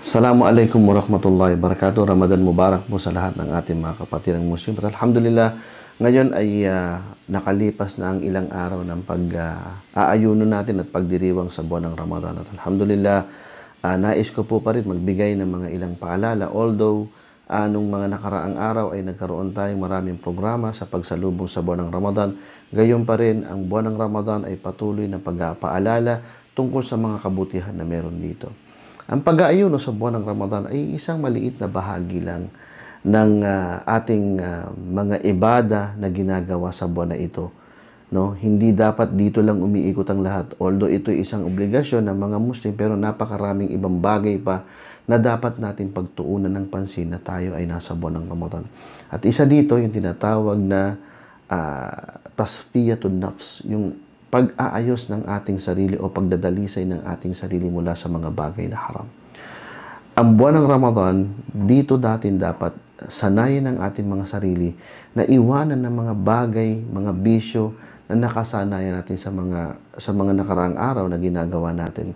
Assalamualaikum warahmatullahi wabarakatuh. Ramadan Mubarak po sa lahat ng ating mga kapatid ng Muslim. At alhamdulillah, ngayon ay uh, nakalipas na ang ilang araw ng pag-aayuno ah, uh, natin at pagdiriwang sa buwan ng Ramadan. At alhamdulillah, uh, nais ko po pa rin magbigay ng mga ilang paalala. Although, uh, nung mga nakaraang araw ay nagkaroon tayong maraming programa sa pagsalubong sa buwan ng Ramadan. Gayon pa rin, ang buwan ng Ramadan ay patuloy na pagpaalala tungkol sa mga kabutihan na meron dito. Ang pag-aayuno sa buwan ng Ramadan ay isang maliit na bahagi lang ng uh, ating uh, mga ibada na ginagawa sa buwan na ito. No, hindi dapat dito lang umiikot ang lahat. Although ito ay isang obligasyon ng mga Muslim pero napakaraming ibang bagay pa na dapat natin pagtuunan ng pansin na tayo ay nasa buwan ng Ramadan. At isa dito yung tinatawag na uh, tasfiyatun nafs, yung pag-aayos ng ating sarili o pagdadalisay ng ating sarili mula sa mga bagay na haram. Ang buwan ng Ramadan, dito datin dapat sanayin ang ating mga sarili na iwanan ng mga bagay, mga bisyo na nakasanayan natin sa mga sa mga nakaraang araw na ginagawa natin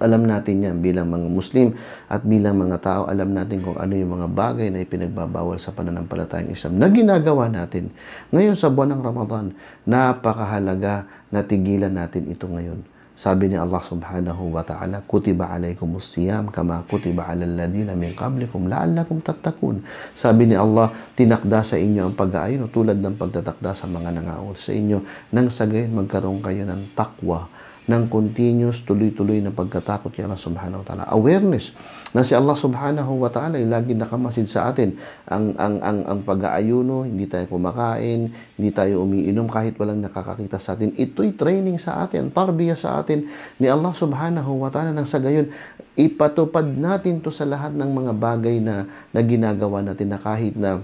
alam natin yan bilang mga Muslim at bilang mga tao, alam natin kung ano yung mga bagay na ipinagbabawal sa pananampalatayang Islam na ginagawa natin. Ngayon sa buwan ng Ramadan, napakahalaga na tigilan natin ito ngayon. Sabi ni Allah subhanahu wa ta'ala, Kutiba alaykumus siyam kama kutiba alal ladina min qablikum la'allakum tattakun. Sabi ni Allah, tinakda sa inyo ang pag-aayuno tulad ng pagtatakda sa mga nangaol sa inyo. Nang sa gayon magkaroon kayo ng takwa ng continuous, tuloy-tuloy na pagkatakot kay Allah subhanahu wa ta'ala. Awareness na si Allah subhanahu wa ta'ala ay lagi nakamasid sa atin ang, ang, ang, ang pag-aayuno, hindi tayo kumakain, hindi tayo umiinom kahit walang nakakakita sa atin. Ito'y training sa atin, tarbiya sa atin ni Allah subhanahu wa ta'ala nang sa gayon ipatupad natin to sa lahat ng mga bagay na, na ginagawa natin na kahit na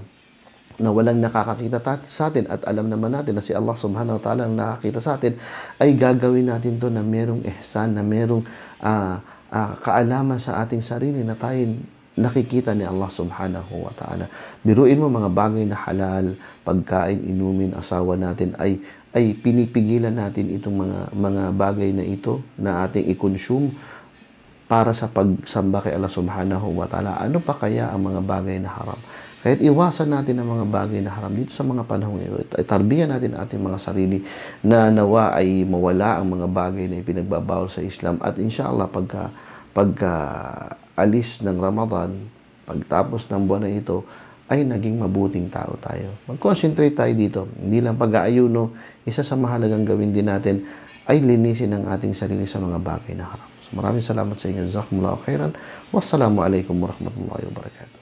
na walang nakakakita sa atin at alam naman natin na si Allah subhanahu wa ta'ala ang nakakita sa atin ay gagawin natin to na merong ihsan, na merong uh, uh, kaalaman sa ating sarili na tayo nakikita ni Allah subhanahu wa ta'ala. Biruin mo mga bagay na halal, pagkain, inumin, asawa natin ay ay pinipigilan natin itong mga mga bagay na ito na ating i-consume para sa pagsamba kay Allah subhanahu wa ta'ala. Ano pa kaya ang mga bagay na haram? Kahit iwasan natin ang mga bagay na haram dito sa mga panahong ito. Itarbiyan natin ang ating mga sarili na nawa ay mawala ang mga bagay na ipinagbabawal sa Islam. At inshallah, pagka, pagka alis ng Ramadan, pagtapos ng buwan na ito, ay naging mabuting tao tayo. Mag-concentrate tayo dito. Hindi lang pag-aayuno, isa sa mahalagang gawin din natin ay linisin ang ating sarili sa mga bagay na haram. So maraming salamat sa inyo. Jazakumullahu khairan. Wassalamu alaikum warahmatullahi wabarakatuh.